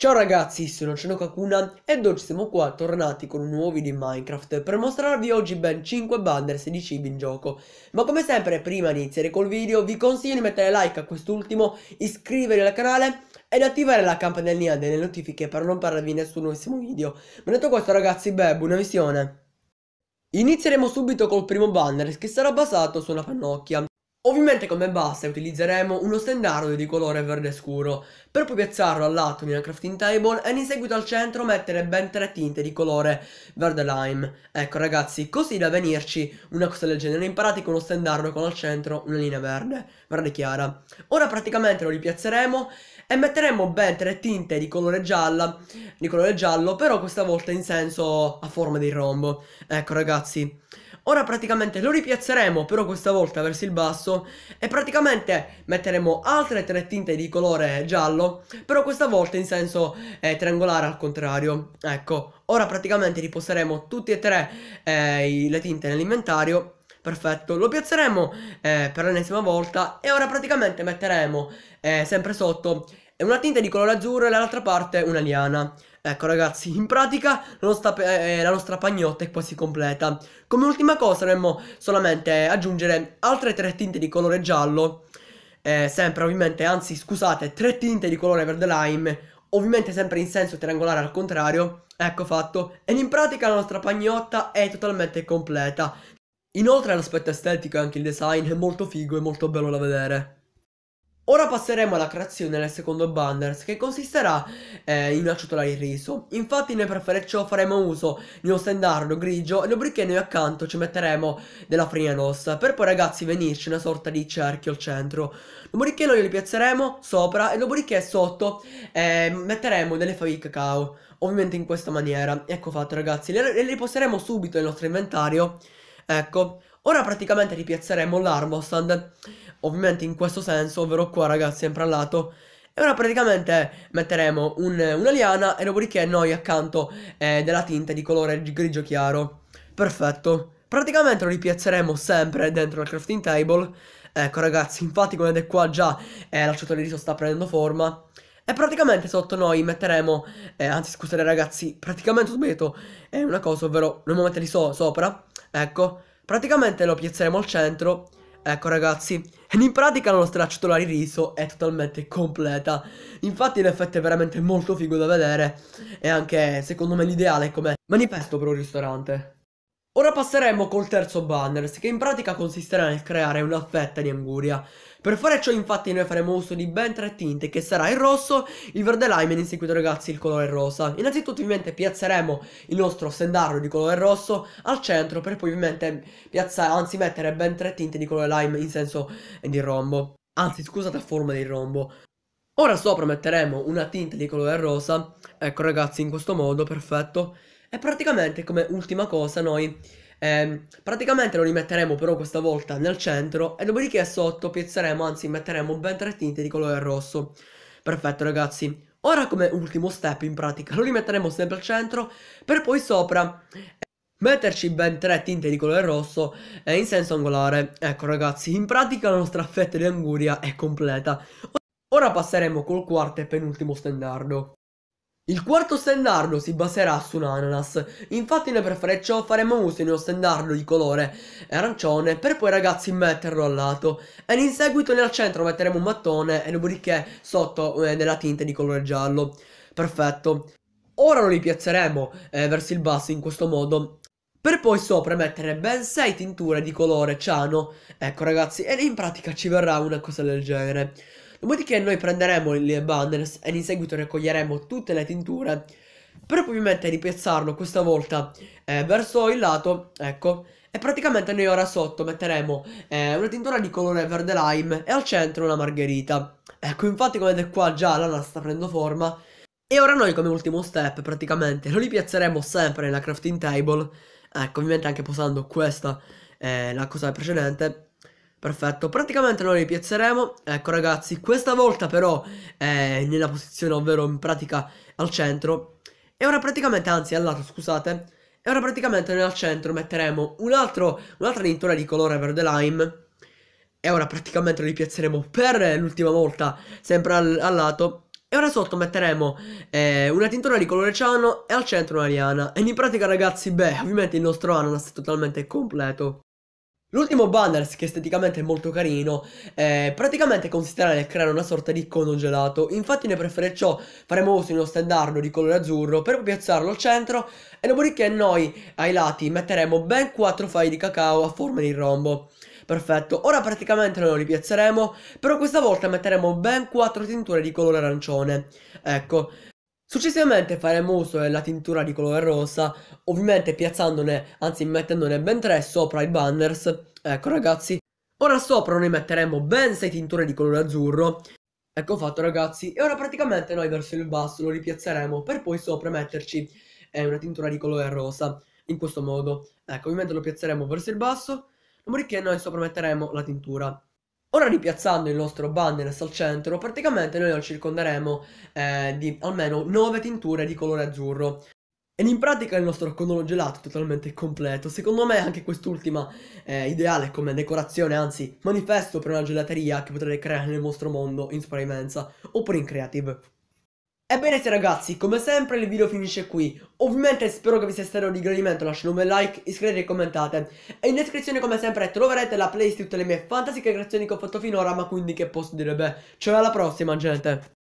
Ciao ragazzi, sono Ceno Kakuna ed oggi siamo qua tornati con un nuovo video in Minecraft per mostrarvi oggi ben 5 banners di cibi in gioco. Ma come sempre prima di iniziare col video vi consiglio di mettere like a quest'ultimo, iscrivervi al canale ed attivare la campanellina delle notifiche per non perdervi nessun nuovissimo video. Ma detto questo ragazzi, beh, buona visione! Inizieremo subito col primo banner che sarà basato su una pannocchia. Ovviamente come base utilizzeremo uno standard di colore verde scuro, per poi piazzarlo a lato una crafting table e in seguito al centro mettere ben tre tinte di colore verde lime. Ecco ragazzi, così da venirci una cosa del genere, imparate con uno standard con al centro una linea verde, verde chiara. Ora praticamente lo ripiazzeremo e metteremo ben tre tinte di colore, gialla, di colore giallo, però questa volta in senso a forma di rombo. Ecco ragazzi, ora praticamente lo ripiazzeremo però questa volta verso il basso basso e praticamente metteremo altre tre tinte di colore giallo però questa volta in senso eh, triangolare al contrario ecco ora praticamente riposteremo tutti e tre eh, le tinte nell'inventario perfetto lo piazzeremo eh, per l'ennesima volta e ora praticamente metteremo eh, sempre sotto una tinta di colore azzurro e dall'altra parte una liana Ecco ragazzi, in pratica la nostra, eh, la nostra pagnotta è quasi completa. Come ultima cosa dovremmo solamente aggiungere altre tre tinte di colore giallo. Eh, sempre ovviamente, anzi scusate, tre tinte di colore verde lime. Ovviamente sempre in senso triangolare al contrario. Ecco fatto. E in pratica la nostra pagnotta è totalmente completa. Inoltre l'aspetto estetico e anche il design è molto figo e molto bello da vedere. Ora passeremo alla creazione del secondo bundles che consisterà eh, in una ciotola di riso. Infatti noi per fare ciò faremo uso di uno standardo grigio e dopodiché noi accanto ci metteremo della farina rossa per poi ragazzi venirci una sorta di cerchio al centro. Dopodiché noi li piazzeremo sopra e dopodiché sotto eh, metteremo delle di cacao. Ovviamente in questa maniera. Ecco fatto ragazzi, le, le riposeremo subito nel nostro inventario Ecco, ora praticamente ripiazzeremo l'armostand, ovviamente in questo senso, ovvero qua ragazzi, sempre a lato. E ora praticamente metteremo un, una liana e dopodiché noi accanto eh, della tinta di colore grigio chiaro. Perfetto. Praticamente lo ripiazzeremo sempre dentro la crafting table. Ecco ragazzi, infatti come vedete qua già eh, l'acciatore riso sta prendendo forma. E praticamente sotto noi metteremo, eh, anzi scusate ragazzi, praticamente ho sbagliato, è una cosa, ovvero lo momento so sopra, ecco, praticamente lo piazzeremo al centro, ecco ragazzi, e in pratica la nostra ciotola di riso è totalmente completa, infatti in effetti è veramente molto figo da vedere, e anche secondo me l'ideale come manifesto per un ristorante. Ora passeremo col terzo banner, che in pratica consisterà nel creare una fetta di anguria. Per fare ciò infatti noi faremo uso di ben tre tinte che sarà il rosso, il verde lime e in seguito ragazzi il colore rosa. Innanzitutto ovviamente piazzeremo il nostro sendarlo di colore rosso al centro per poi ovviamente piazzare, anzi mettere ben tre tinte di colore lime in senso di rombo. Anzi scusate a forma di rombo. Ora sopra metteremo una tinta di colore rosa, ecco ragazzi in questo modo perfetto. E praticamente come ultima cosa noi eh, praticamente lo rimetteremo però questa volta nel centro e dopodiché sotto piazzeremo, anzi metteremo ben tre tinte di colore rosso. Perfetto ragazzi. Ora come ultimo step in pratica lo rimetteremo sempre al centro per poi sopra eh, metterci ben tre tinte di colore rosso eh, in senso angolare. Ecco ragazzi, in pratica la nostra fetta di anguria è completa. Ora passeremo col quarto e penultimo standardo. Il quarto standardo si baserà su un ananas, infatti noi per fare ciò faremo uso di uno standardo di colore arancione per poi ragazzi metterlo al lato e in seguito nel centro metteremo un mattone e dopodiché sotto eh, della tinta di colore giallo. Perfetto. Ora lo ripiazzeremo eh, verso il basso in questo modo per poi sopra mettere ben 6 tinture di colore ciano. Ecco ragazzi, e in pratica ci verrà una cosa del genere. Dopodiché noi prenderemo il banners e in seguito raccoglieremo tutte le tinture per ovviamente ripiazzarlo questa volta eh, verso il lato, ecco, e praticamente noi ora sotto metteremo eh, una tintura di colore verde lime e al centro una margherita. Ecco, infatti come vedete qua già l'ana sta prendendo forma. E ora noi come ultimo step praticamente lo ripiazzeremo sempre nella crafting table, ecco ovviamente anche posando questa, eh, la cosa precedente, Perfetto, praticamente noi li piazzeremo, ecco ragazzi, questa volta però è nella posizione, ovvero in pratica al centro, e ora praticamente, anzi al lato, scusate, e ora praticamente noi al centro metteremo un un'altra tintura di colore verde lime, e ora praticamente lo piazzeremo per l'ultima volta, sempre al, al, lato, e ora sotto metteremo eh, una tintura di colore ciano e al centro una liana, e in pratica ragazzi, beh, ovviamente il nostro ananas è totalmente completo. L'ultimo banners che esteticamente è molto carino eh, praticamente consisterà nel creare una sorta di cono gelato infatti noi per ciò faremo uso di uno stendardo di colore azzurro per piazzarlo al centro e dopodiché noi ai lati metteremo ben 4 fai di cacao a forma di rombo Perfetto, ora praticamente noi lo ripiazzeremo però questa volta metteremo ben 4 tinture di colore arancione Ecco Successivamente faremo uso della tintura di colore rosa, ovviamente piazzandone, anzi mettendone ben tre sopra i banners. Ecco ragazzi, ora sopra noi metteremo ben sei tinture di colore azzurro. Ecco fatto ragazzi, e ora praticamente noi verso il basso lo ripiazzeremo per poi sopra metterci eh, una tintura di colore rosa, in questo modo. Ecco, ovviamente lo piazzeremo verso il basso, dopodiché noi sopra metteremo la tintura. Ora ripiazzando il nostro banner al centro, praticamente noi lo circonderemo eh, di almeno 9 tinture di colore azzurro. Ed in pratica il nostro condono gelato è totalmente completo. Secondo me anche quest'ultima è eh, ideale come decorazione, anzi manifesto per una gelateria che potrete creare nel vostro mondo in Sparimenza oppure in Creative. Ebbene sì ragazzi, come sempre il video finisce qui. Ovviamente spero che vi sia stato di gradimento, lasciate un bel like, iscrivetevi e commentate. E in descrizione come sempre troverete la playlist di tutte le mie fantastiche creazioni che ho fatto finora, ma quindi che posso dire beh. Cioè alla prossima gente.